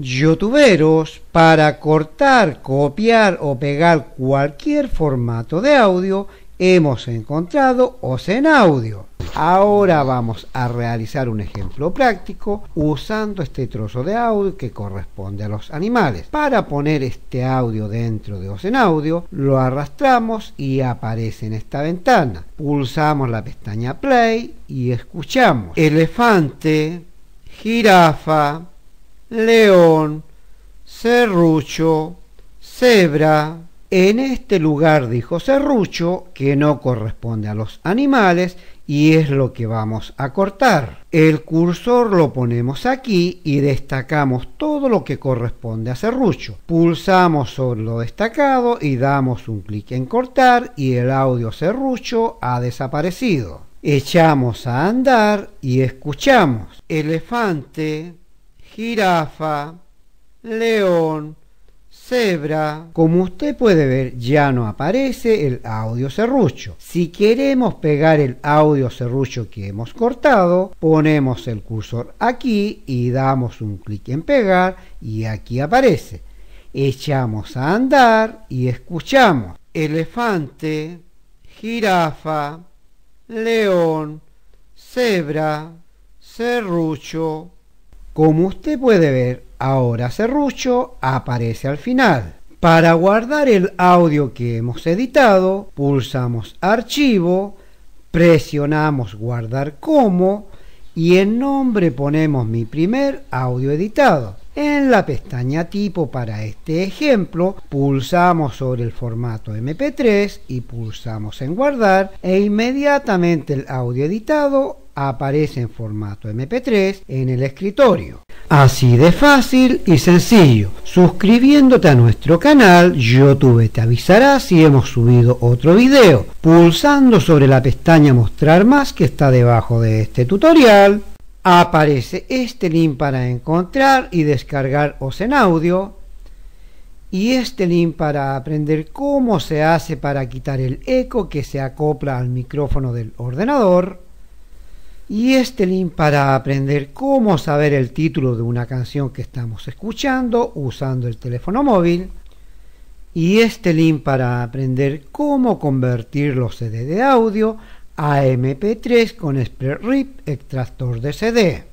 youtuberos para cortar, copiar o pegar cualquier formato de audio hemos encontrado en audio. Ahora vamos a realizar un ejemplo práctico usando este trozo de audio que corresponde a los animales. Para poner este audio dentro de en audio, lo arrastramos y aparece en esta ventana. Pulsamos la pestaña play y escuchamos elefante, jirafa, león, serrucho, cebra. En este lugar dijo serrucho que no corresponde a los animales y es lo que vamos a cortar. El cursor lo ponemos aquí y destacamos todo lo que corresponde a serrucho. Pulsamos sobre lo destacado y damos un clic en cortar y el audio serrucho ha desaparecido. Echamos a andar y escuchamos. Elefante, jirafa, león, cebra. Como usted puede ver, ya no aparece el audio serrucho. Si queremos pegar el audio serrucho que hemos cortado, ponemos el cursor aquí y damos un clic en pegar y aquí aparece. Echamos a andar y escuchamos. Elefante, jirafa, león, cebra, serrucho, como usted puede ver, ahora Cerrucho aparece al final. Para guardar el audio que hemos editado, pulsamos Archivo, presionamos Guardar como y en nombre ponemos mi primer audio editado. En la pestaña tipo para este ejemplo pulsamos sobre el formato MP3 y pulsamos en guardar e inmediatamente el audio editado aparece en formato MP3 en el escritorio. Así de fácil y sencillo. Suscribiéndote a nuestro canal, YouTube te avisará si hemos subido otro video, pulsando sobre la pestaña Mostrar más que está debajo de este tutorial. Aparece este link para encontrar y descargar en Audio y este link para aprender cómo se hace para quitar el eco que se acopla al micrófono del ordenador y este link para aprender cómo saber el título de una canción que estamos escuchando usando el teléfono móvil y este link para aprender cómo convertir los CD de audio a MP3 con spreadrip rip extractor de CD.